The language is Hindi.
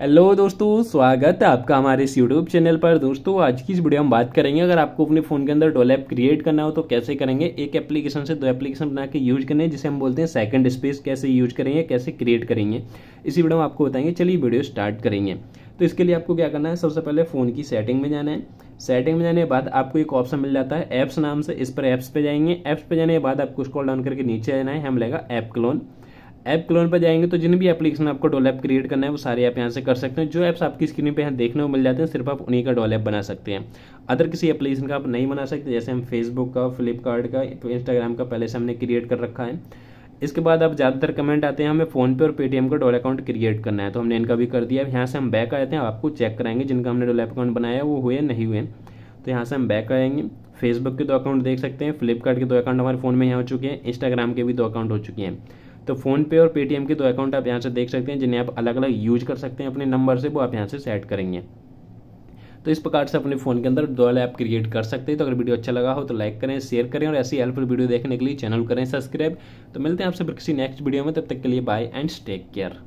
हेलो दोस्तों स्वागत है आपका हमारे इस यूट्यूब चैनल पर दोस्तों आज की इस वीडियो हम बात करेंगे अगर आपको अपने फ़ोन के अंदर डोल ऐप क्रिएट करना हो तो कैसे करेंगे एक एप्लीकेशन से दो एप्लीकेशन बना के यूज करने जिसे हम बोलते हैं सेकंड स्पेस कैसे यूज करेंगे कैसे क्रिएट करेंगे इसी वीडियो में आपको बताएंगे चलिए वीडियो स्टार्ट करेंगे तो इसके लिए आपको क्या करना है सबसे पहले फ़ोन की सेटिंग में जाना है सेटिंग में जाने के बाद आपको एक ऑप्शन मिल जाता है ऐप्स नाम से इस पर एप्स पे जाएंगे ऐप्स पे जाने के बाद आपको स्क्रॉल डाउन करके नीचे आना है हम लेगा एप क्लोन ऐप क्लोन पर जाएंगे तो जिन भी एप्लीकेशन आपको ऐप क्रिएट करना है वो सारे ऐप यहाँ से कर सकते हैं जो ऐप्स आपकी स्क्रीन पर यहाँ देखने को मिल जाते हैं सिर्फ आप उन्हीं का ऐप बना सकते हैं अदर किसी एप्लीकेशन का आप नहीं बना सकते जैसे हम फेसबुक का फ्लिपकार्ट का इंस्टाग्राम तो का पहले से हमने क्रिएट कर रखा है इसके बाद आप ज़्यादातर कमेंट आते हैं हमें फ़ोनपे और पेटीएम का डॉल अकाउंट क्रिएट करना है तो हमने इनका भी कर दिया अब यहाँ से हम बैक आते हैं आपको चेक कराएंगे जिनका हमने डॉल अकाउंट बनाया वो हुए नहीं हुए तो यहाँ से हम बैक आएंगे फेसबुक के दो अकाउंट देख सकते हैं फ्लिपकार्ट के दो अकाउंट हमारे फ़ोन में यहाँ हो चुके हैं इंस्टाग्राम के भी दो अकाउंट हो चुके हैं तो फ़ोनपे और पेटीएम के दो अकाउंट आप यहाँ से देख सकते हैं जिन्हें आप अलग अलग यूज कर सकते हैं अपने नंबर से वो आप यहाँ से सेट करेंगे तो इस प्रकार से अपने फ़ोन के अंदर दो ऐप क्रिएट कर सकते हैं तो अगर वीडियो अच्छा लगा हो तो लाइक करें शेयर करें और ऐसी हेल्पफुल वीडियो देखने के लिए चैनल करें सब्सक्राइब तो मिलते हैं आपसे किसी नेक्स्ट वीडियो में तब तक के लिए बाय एंड टेक केयर